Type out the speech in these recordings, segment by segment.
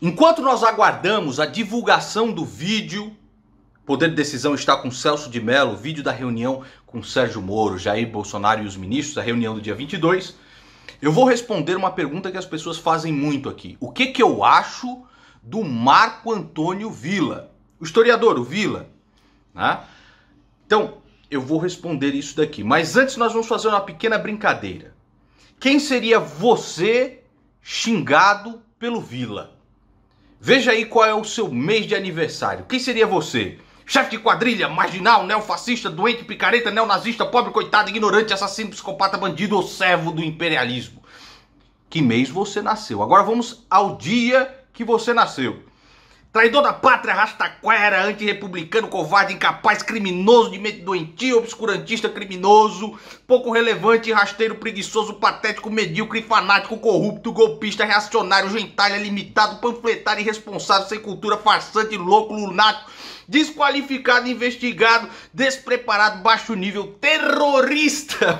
Enquanto nós aguardamos a divulgação do vídeo, Poder de Decisão está com Celso de Mello, vídeo da reunião com Sérgio Moro, Jair Bolsonaro e os ministros, a reunião do dia 22, eu vou responder uma pergunta que as pessoas fazem muito aqui. O que, que eu acho do Marco Antônio Vila? O historiador, o Vila. Né? Então, eu vou responder isso daqui. Mas antes nós vamos fazer uma pequena brincadeira. Quem seria você xingado pelo Vila? Veja aí qual é o seu mês de aniversário. Quem seria você? Chefe de quadrilha, marginal, neofascista, doente, picareta, neonazista, pobre, coitado, ignorante, assassino, psicopata, bandido ou servo do imperialismo. Que mês você nasceu? Agora vamos ao dia que você nasceu traidor da pátria, rastaquera, antirrepublicano, covarde, incapaz, criminoso, de mente doentio, obscurantista, criminoso, pouco relevante, rasteiro, preguiçoso, patético, medíocre, fanático, corrupto, golpista, reacionário, gentalha, limitado, panfletário, irresponsável, sem cultura, farsante, louco, lunático, desqualificado, investigado, despreparado, baixo nível, terrorista.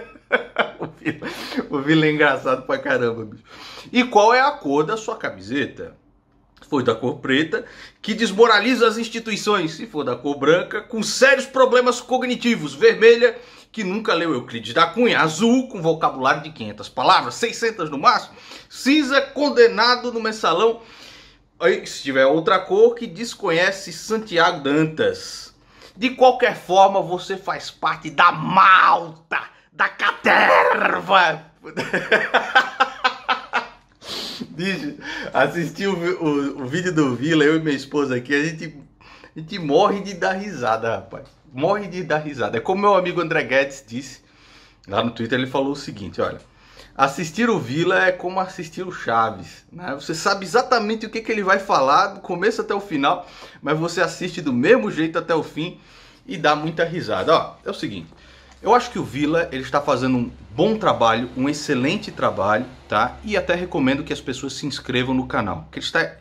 o, Vila, o Vila é engraçado pra caramba, bicho. E qual é a cor da sua camiseta? Foi da cor preta, que desmoraliza as instituições, se for da cor branca, com sérios problemas cognitivos, vermelha, que nunca leu Euclides da Cunha, azul, com vocabulário de 500 palavras, 600 no máximo, cinza, condenado no mensalão, se tiver outra cor, que desconhece Santiago Dantas. De qualquer forma, você faz parte da malta, da caterva. Bicho, assisti o, o, o, vídeo do Vila, eu e minha esposa aqui, a gente, a gente morre de dar risada, rapaz. Morre de dar risada. É como meu amigo André Guedes disse lá no Twitter, ele falou o seguinte: olha, assistir o Vila é como assistir o Chaves. Né? Você sabe exatamente o que, que ele vai falar, do começo até o final, mas você assiste do mesmo jeito até o fim e dá muita risada. Ó, é o seguinte. Eu acho que o Vila ele está fazendo um bom trabalho, um excelente trabalho, tá? E até recomendo que as pessoas se inscrevam no canal. Que ele está, é,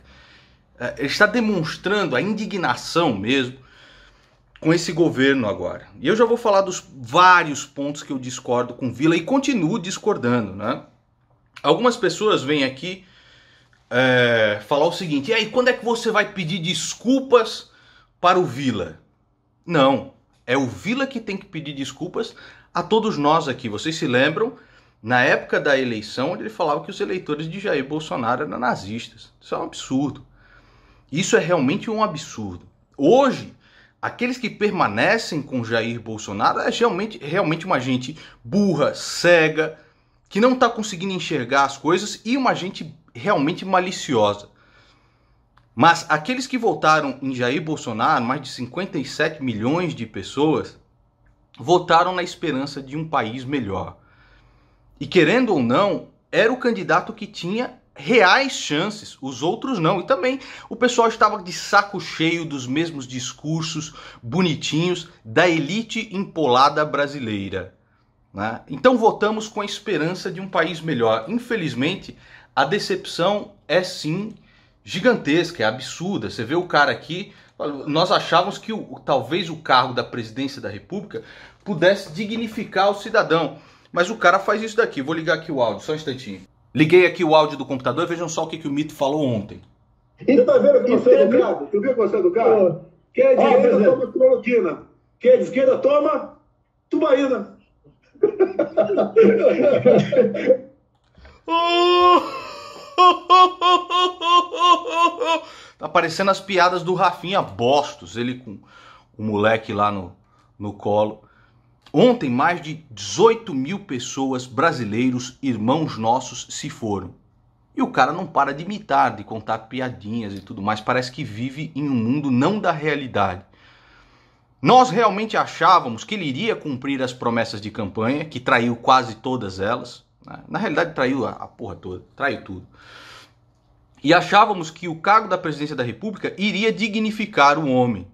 ele está demonstrando a indignação mesmo com esse governo agora. E eu já vou falar dos vários pontos que eu discordo com Vila e continuo discordando, né? Algumas pessoas vêm aqui é, falar o seguinte: e aí, quando é que você vai pedir desculpas para o Vila? Não, é o Vila que tem que pedir desculpas a todos nós aqui. Vocês se lembram na época da eleição, onde ele falava que os eleitores de Jair Bolsonaro eram nazistas. Isso é um absurdo. Isso é realmente um absurdo. Hoje, aqueles que permanecem com Jair Bolsonaro é realmente, realmente uma gente burra, cega, que não está conseguindo enxergar as coisas e uma gente realmente maliciosa. Mas aqueles que votaram em Jair Bolsonaro, mais de 57 milhões de pessoas, votaram na esperança de um país melhor. E querendo ou não, era o candidato que tinha reais chances, os outros não. E também o pessoal estava de saco cheio dos mesmos discursos bonitinhos da elite empolada brasileira. Né? Então votamos com a esperança de um país melhor. Infelizmente, a decepção é sim gigantesca, é absurda. Você vê o cara aqui, nós achávamos que o, talvez o cargo da presidência da República pudesse dignificar o cidadão. Mas o cara faz isso daqui. Vou ligar aqui o áudio, só um instantinho. Liguei aqui o áudio do computador, vejam só o que, que o Mito falou ontem. Tu tá vendo o Conselho do Cabo? Tu viu o Conselho do Cabo? Quem é de direita ah, toma cloroquina. Quem é de esquerda toma tubaína. oh! Tá parecendo as piadas do Rafinha Bostos, ele com o moleque lá no, no colo. Ontem, mais de 18 mil pessoas, brasileiros, irmãos nossos, se foram. E o cara não para de imitar, de contar piadinhas e tudo mais. Parece que vive em um mundo não da realidade. Nós realmente achávamos que ele iria cumprir as promessas de campanha, que traiu quase todas elas. Né? Na realidade, traiu a, a porra toda, traiu tudo. E achávamos que o cargo da presidência da República iria dignificar o homem.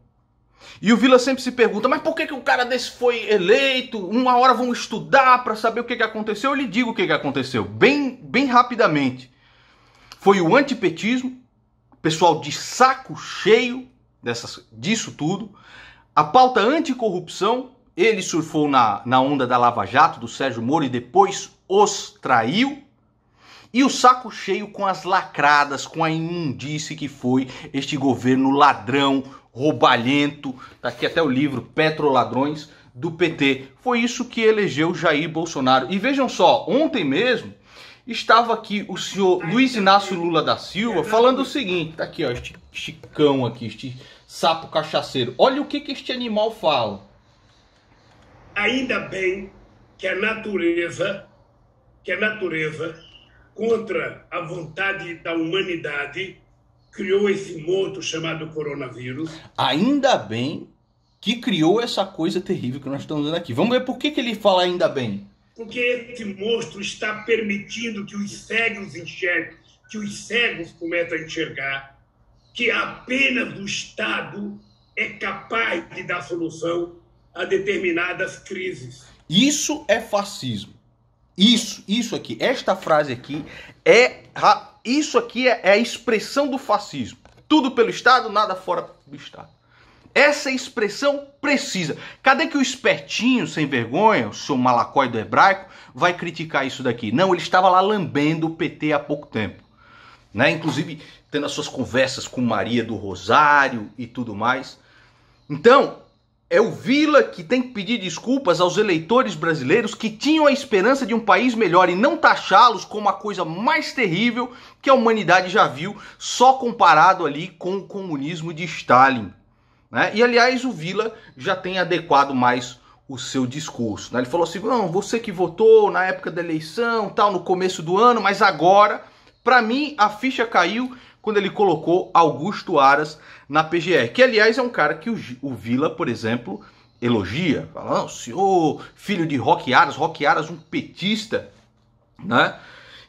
E o Vila sempre se pergunta, mas por que, que um cara desse foi eleito? Uma hora vão estudar para saber o que, que aconteceu? Eu lhe digo o que, que aconteceu, bem, bem rapidamente. Foi o antipetismo, pessoal de saco cheio dessas, disso tudo. A pauta anticorrupção, ele surfou na, na onda da Lava Jato, do Sérgio Moro, e depois os traiu e o saco cheio com as lacradas, com a imundície que foi este governo ladrão, roubalhento, tá aqui até o livro Petroladrões do PT. Foi isso que elegeu Jair Bolsonaro. E vejam só, ontem mesmo estava aqui o senhor Luiz Inácio Lula da Silva falando o seguinte, tá aqui ó, este chicão aqui, este sapo cachaceiro. Olha o que que este animal fala. Ainda bem que a natureza que a natureza, contra a vontade da humanidade, criou esse morto chamado coronavírus. Ainda bem que criou essa coisa terrível que nós estamos vendo aqui. Vamos ver por que, que ele fala ainda bem. Porque esse monstro está permitindo que os cegos enxerguem, que os cegos cometam a enxergar, que apenas o Estado é capaz de dar solução a determinadas crises. Isso é fascismo. Isso, isso aqui, esta frase aqui é isso aqui é, é a expressão do fascismo. Tudo pelo Estado, nada fora do Estado. Essa expressão precisa. Cadê que o espertinho sem vergonha, o seu malacói do hebraico, vai criticar isso daqui? Não, ele estava lá lambendo o PT há pouco tempo. Né? Inclusive tendo as suas conversas com Maria do Rosário e tudo mais. Então, é o Vila que tem que pedir desculpas aos eleitores brasileiros que tinham a esperança de um país melhor e não taxá-los como a coisa mais terrível que a humanidade já viu, só comparado ali com o comunismo de Stalin. Né? E aliás, o Vila já tem adequado mais o seu discurso. Né? Ele falou assim: não, você que votou na época da eleição, tal, no começo do ano, mas agora, para mim, a ficha caiu quando ele colocou Augusto Aras na PGR, que aliás é um cara que o, o Vila, por exemplo, elogia, fala, ah, o senhor, filho de Roque Aras, Roque Aras um petista, né?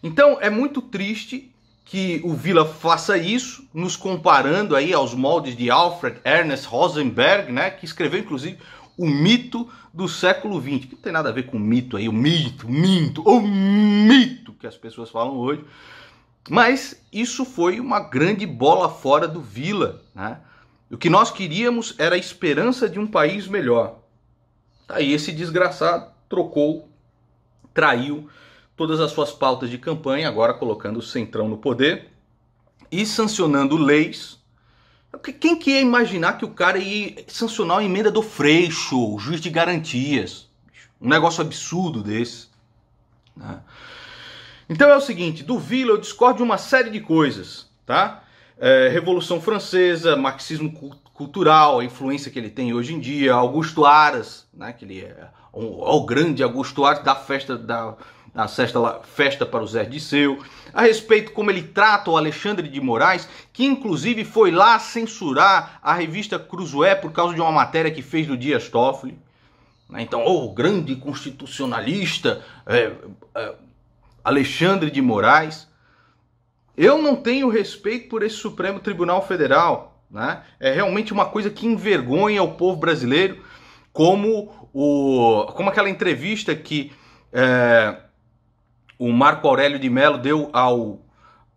Então é muito triste que o Vila faça isso, nos comparando aí aos moldes de Alfred Ernest Rosenberg, né, que escreveu inclusive o mito do século XX, que não tem nada a ver com mito aí, o mito, o mito, o mito que as pessoas falam hoje, mas isso foi uma grande bola fora do Vila. Né? O que nós queríamos era a esperança de um país melhor. Tá aí esse desgraçado trocou, traiu todas as suas pautas de campanha, agora colocando o Centrão no poder e sancionando leis. Quem que ia imaginar que o cara ia sancionar a emenda do Freixo, o juiz de garantias? Um negócio absurdo desse. Né? Então é o seguinte, do Vila eu discordo de uma série de coisas, tá? É, Revolução Francesa, marxismo cultural, a influência que ele tem hoje em dia, Augusto Aras, né, que ele é o, grande Augusto Aras da festa da sexta festa para o Zé Seu. a respeito como ele trata o Alexandre de Moraes, que inclusive foi lá censurar a revista Cruzoé por causa de uma matéria que fez do Dias Toffoli. Né? Então, o oh, grande constitucionalista, é, é, Alexandre de Moraes. Eu não tenho respeito por esse Supremo Tribunal Federal. Né? É realmente uma coisa que envergonha o povo brasileiro, como, o, como aquela entrevista que é, o Marco Aurélio de Mello deu ao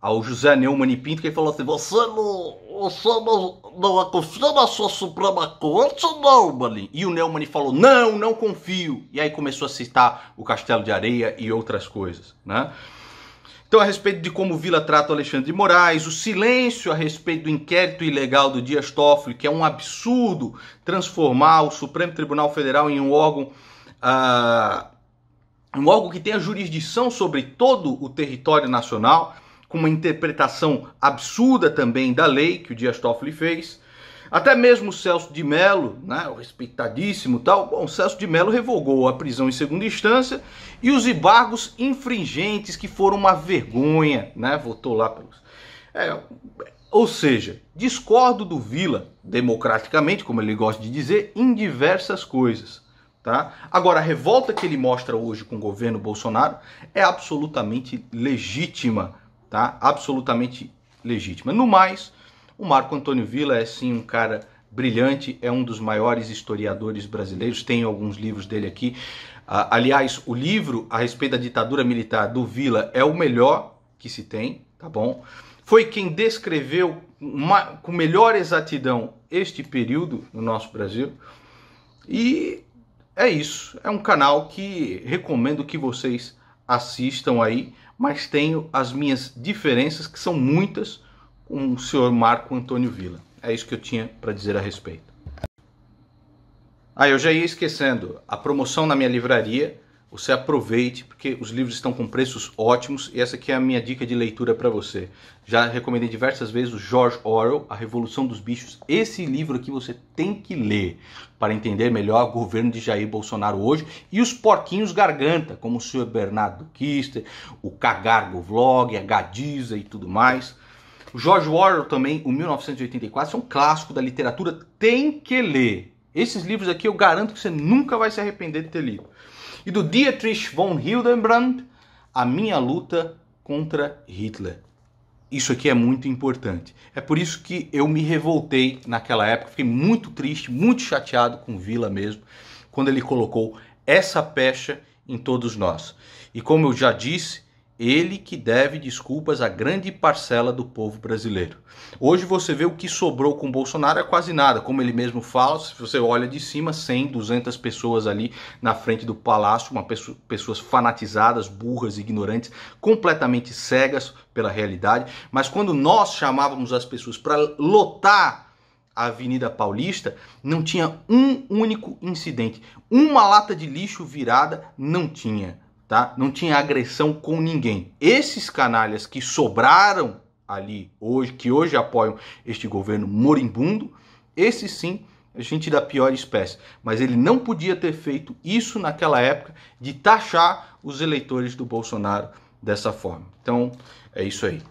ao José Neumann e Pinto, que ele falou assim: Você não, você não, não confia na sua Suprema Corte, não, Neumann? E o Neumann falou: Não, não confio. E aí começou a citar o Castelo de Areia e outras coisas, né? Então, a respeito de como Vila trata o Alexandre de Moraes, o silêncio a respeito do inquérito ilegal do Dias Toffoli, que é um absurdo transformar o Supremo Tribunal Federal em um órgão, uh, um órgão que tenha jurisdição sobre todo o território nacional com uma interpretação absurda também da lei que o Dias Toffoli fez. Até mesmo o Celso de Mello, né, o respeitadíssimo tal, bom, o Celso de Mello revogou a prisão em segunda instância e os embargos infringentes que foram uma vergonha, né, votou lá pelos... É, ou seja, discordo do Vila, democraticamente, como ele gosta de dizer, em diversas coisas. Tá? Agora, a revolta que ele mostra hoje com o governo Bolsonaro é absolutamente legítima tá? Absolutamente legítima. No mais, o Marco Antônio Villa é sim um cara brilhante, é um dos maiores historiadores brasileiros, tem alguns livros dele aqui. Uh, aliás, o livro a respeito da ditadura militar do Villa é o melhor que se tem, tá bom? Foi quem descreveu uma, com melhor exatidão este período no nosso Brasil. E é isso, é um canal que recomendo que vocês assistam aí mas tenho as minhas diferenças, que são muitas, com o senhor Marco Antônio Vila. É isso que eu tinha para dizer a respeito. Ah, eu já ia esquecendo. A promoção na minha livraria você aproveite, porque os livros estão com preços ótimos e essa aqui é a minha dica de leitura para você. Já recomendei diversas vezes o George Orwell, A Revolução dos Bichos. Esse livro aqui você tem que ler para entender melhor o governo de Jair Bolsonaro hoje e os porquinhos garganta, como o senhor Bernardo Kister, o Cagargo Vlog, a Gadiza e tudo mais. O George Orwell também, o 1984, é um clássico da literatura, tem que ler. Esses livros aqui eu garanto que você nunca vai se arrepender de ter lido e do Dietrich von Hildenbrand, A Minha Luta contra Hitler. Isso aqui é muito importante. É por isso que eu me revoltei naquela época, fiquei muito triste, muito chateado com Vila mesmo, quando ele colocou essa pecha em todos nós. E como eu já disse, ele que deve desculpas a grande parcela do povo brasileiro. Hoje você vê o que sobrou com Bolsonaro é quase nada, como ele mesmo fala, se você olha de cima, 100, 200 pessoas ali na frente do palácio, uma pessoa, pessoas fanatizadas, burras, ignorantes, completamente cegas pela realidade, mas quando nós chamávamos as pessoas para lotar a Avenida Paulista, não tinha um único incidente. Uma lata de lixo virada não tinha tá? Não tinha agressão com ninguém. Esses canalhas que sobraram ali hoje, que hoje apoiam este governo moribundo, esse sim gente da pior espécie. Mas ele não podia ter feito isso naquela época de taxar os eleitores do Bolsonaro dessa forma. Então, é isso aí.